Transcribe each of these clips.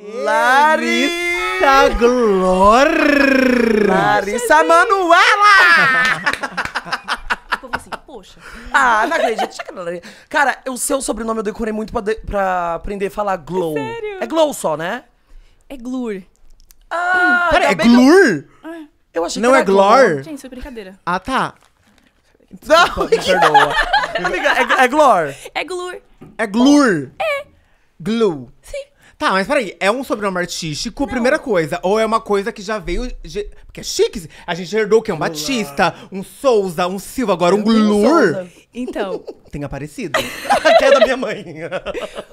Larissa Glor, Larissa Manuela! o povo assim, poxa. Ah, não acredito. Cara, o seu sobrenome eu decorei muito pra, de, pra aprender a falar é Glow. Sério? É Glow só, né? É Glur. Ah, hum, pera, é Glur? Eu, é. eu achei não que é era é Glor? Glor. Gente, foi brincadeira. Ah, tá. Não, me perdoa. Amiga, é, é Glor? É Glur. É Glur? É. Glue. Sim. Tá, mas peraí, é um sobrenome artístico, não. primeira coisa. Ou é uma coisa que já veio. Porque é chique. A gente herdou o quê? Um Olá. Batista, um Souza, um Silva, agora Eu um Glur. então. Tem aparecido. que é da minha mãe.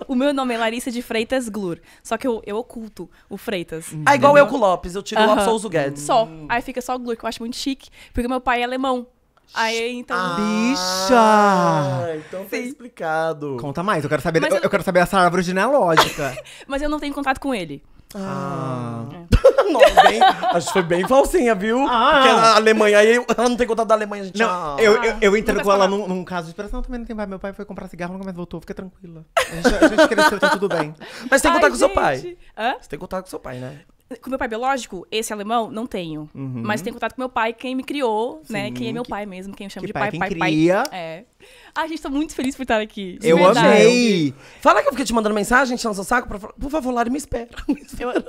o meu nome é Larissa de Freitas Glur. Só que eu, eu oculto o Freitas. Uhum. Ah, igual eu com o Lopes. Eu tiro uh -huh. o Lopes Souza Guedes. Só. Aí fica só o Glur, que eu acho muito chique. Porque meu pai é alemão. Aí então. Ah, Bicha! Então foi Sim. explicado. Conta mais, eu quero saber, eu, eu quero saber essa árvore genealógica. Mas eu não tenho contato com ele. Ah. ah. Nossa, bem, acho que foi bem falsinha, viu? Ah. Porque a é Alemanha, aí ela não tem contato da Alemanha, gente. Não, ah. eu, eu, eu com ah. ela num, num caso de expressão também não tem pai. Meu pai foi comprar cigarro, nunca mais voltou, fica tranquila. A gente, a gente cresceu, tá tudo bem. Mas tem contato com o seu pai. Hã? Você tem contato com o seu pai, né? com meu pai biológico, esse alemão, não tenho. Uhum. Mas tenho contato com meu pai, quem me criou, né? Sim, né? Quem é meu que, pai mesmo, quem eu chamo que de pai, é pai, pai. Cria. pai. É. Ah, gente, tô muito feliz por estar aqui. eu verdade. amei! Fala que eu fiquei te mandando mensagem, tirando seu saco, pra falar, por favor, Lari, me espera. Me espera.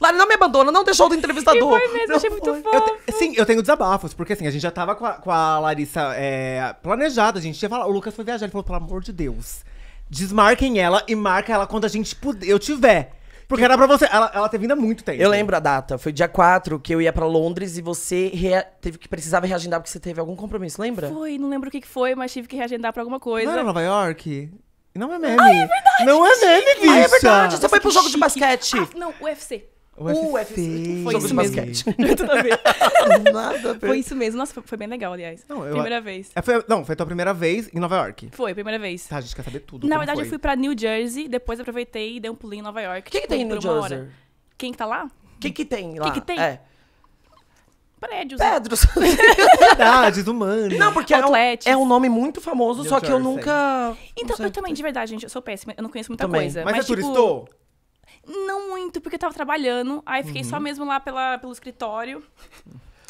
Lari, não me abandona, não deixou do entrevistador. E foi mesmo, não achei foi. muito fofo. Eu te, sim, eu tenho desabafos, porque assim, a gente já tava com a, com a Larissa é, planejada, a gente ia falar. O Lucas foi viajar, ele falou, pelo amor de Deus, desmarquem ela e marca ela quando a gente puder, eu tiver. Porque era pra você. Ela, ela teve ainda muito tempo. Eu lembro a data. Foi dia 4 que eu ia pra Londres e você rea... teve que precisava reagendar porque você teve algum compromisso, lembra? Foi, não lembro o que, foi, mas tive que reagendar pra alguma coisa. Não era Nova York? Não é meme. é verdade. Não é meme, é bicha. é verdade. Você Nossa, foi pro jogo chique. de basquete. Ah, não, UFC. UFC. UFC. Foi Sobre isso basquete. mesmo. Tudo Nada a ver. Foi isso mesmo. Nossa, foi, foi bem legal, aliás. Não, eu- primeira vez. É, foi- não, foi a tua primeira vez em Nova York. Foi, primeira vez. Tá, a gente quer saber tudo. Na verdade, foi. eu fui pra New Jersey, depois aproveitei e dei um pulinho em Nova York. O que, que tipo, tem em New por hora. Jersey? Quem que tá lá? O que, que tem lá? O que tem? É. Prédios. Pedros. Cidades humanas. não, porque é um, é um nome muito famoso, New só que eu nunca. Então, eu também, de verdade, gente, eu sou péssima, eu não conheço muita Também. coisa. Mas, é tipo, turistou? Não muito, porque eu tava trabalhando. Aí fiquei uhum. só mesmo lá pela, pelo escritório.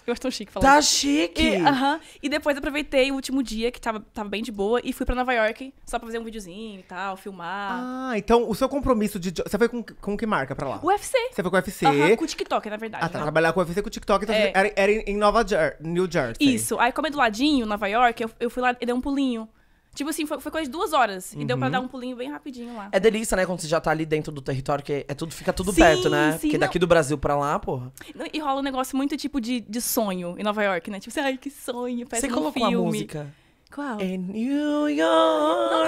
Eu acho tão chique falar. Tá chique! E, uh -huh, e depois aproveitei o último dia, que tava, tava bem de boa, e fui pra Nova York só pra fazer um videozinho e tal, filmar. Ah, então o seu compromisso de. Você foi com, com que marca pra lá? UFC. Você foi com o UFC? Uh -huh, com o TikTok, na verdade. Ah, tá. Né? Trabalhar com o UFC com o TikTok, então é. era, era, em Nova Jer New Jersey. Isso. Aí, como é do ladinho, Nova York, eu, eu fui lá e dei um pulinho. Tipo assim, foi, foi quase duas horas. E uhum. deu pra uhum. dar um pulinho bem rapidinho lá. É delícia, né? Quando você já tá ali dentro do território, que é tudo, fica tudo sim, perto, né? Sim, Porque não... daqui do Brasil pra lá, porra. E rola um negócio muito tipo de, de sonho em Nova York, né? Tipo assim, ai, que sonho, parece Você um colocou a música? Qual? Em New York.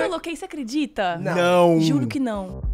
Não coloquei, você acredita? Não. não. Juro que não.